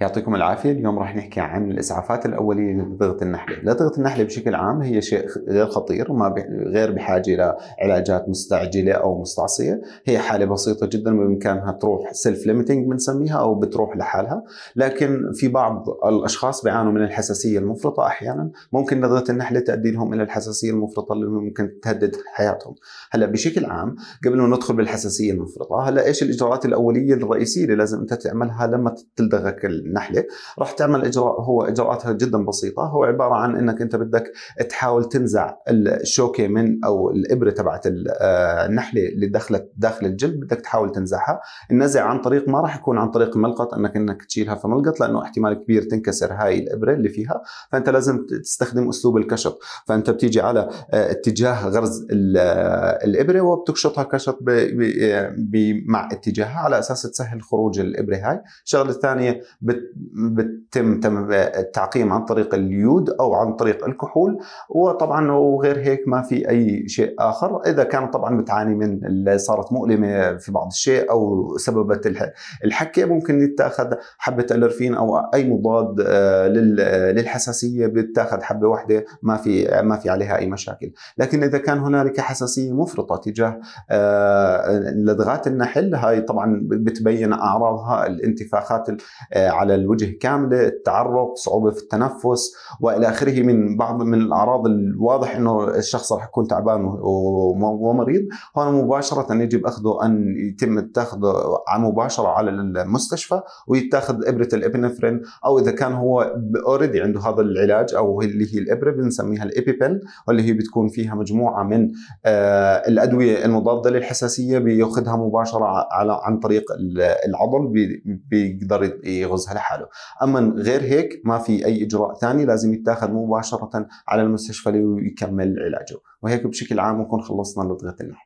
يعطيكم العافية اليوم راح نحكي عن الإسعافات الأولية لضغط النحلة لضغط النحلة بشكل عام هي شيء غير خطير ما غير بحاجة لعلاجات مستعجلة أو مستعصية هي حالة بسيطة جدا بإمكانها تروح سيلف ليمتنج بنسميها أو بتروح لحالها لكن في بعض الأشخاص بيعانوا من الحساسية المفرطة أحيانا ممكن لضغط النحلة تؤدي لهم إلى الحساسية المفرطة اللي ممكن تهدد حياتهم هلا بشكل عام قبل ما ندخل بالحساسية المفرطة هلا إيش الإجراءات الأولية الرئيسية اللي لازم أنت تعملها لما تلدغك النحله راح تعمل اجراء هو اجراءاتها جدا بسيطه هو عباره عن انك انت بدك تحاول تنزع الشوكه من او الابره تبعت آه، النحله اللي دخلت داخل الجلد بدك تحاول تنزعها النزع عن طريق ما راح يكون عن طريق الملقط انك انك تشيلها في ملقط لانه احتمال كبير تنكسر هاي الابره اللي فيها فانت لازم تستخدم اسلوب الكشط فانت بتيجي على آه، اتجاه غرز آه، الابره وبتكشطها كشط مع اتجاهها على اساس تسهل خروج الابره هاي الشغله الثانيه بتم التعقيم عن طريق اليود او عن طريق الكحول وطبعا وغير هيك ما في اي شيء اخر اذا كانت طبعا بتعاني من اللي صارت مؤلمه في بعض الشيء او سببت الحكه ممكن يتاخذ حبه الرفين او اي مضاد آه، للحساسيه بتاخذ حبه واحده ما في ما في عليها اي مشاكل لكن اذا كان هنالك حساسيه مفرطه تجاه آه، لدغات النحل هاي طبعا بتبين اعراضها الانتفاخات آه، على على الوجه كامله، التعرق، صعوبه في التنفس والى اخره من بعض من الاعراض الواضح انه الشخص راح يكون تعبان ومريض، هون مباشره يجب اخذه ان يتم اتخذه مباشره على المستشفى ويتاخذ ابره الابنفرين او اذا كان هو اوريدي عنده هذا العلاج او اللي هي الابره بنسميها الابيبن واللي هي بتكون فيها مجموعه من آه، الادويه المضاده للحساسيه بياخذها مباشره على عن طريق العضل بيقدر يغزها على حاله اما غير هيك ما في اي اجراء ثاني لازم يتاخذ مباشره على المستشفى ليكمل علاجه وهيك بشكل عام نكون خلصنا لدغه النحو